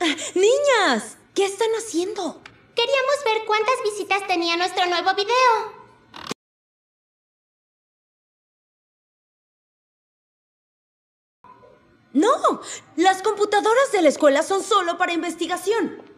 ¡Niñas! ¿Qué están haciendo? Queríamos ver cuántas visitas tenía nuestro nuevo video. No, las computadoras de la escuela son solo para investigación.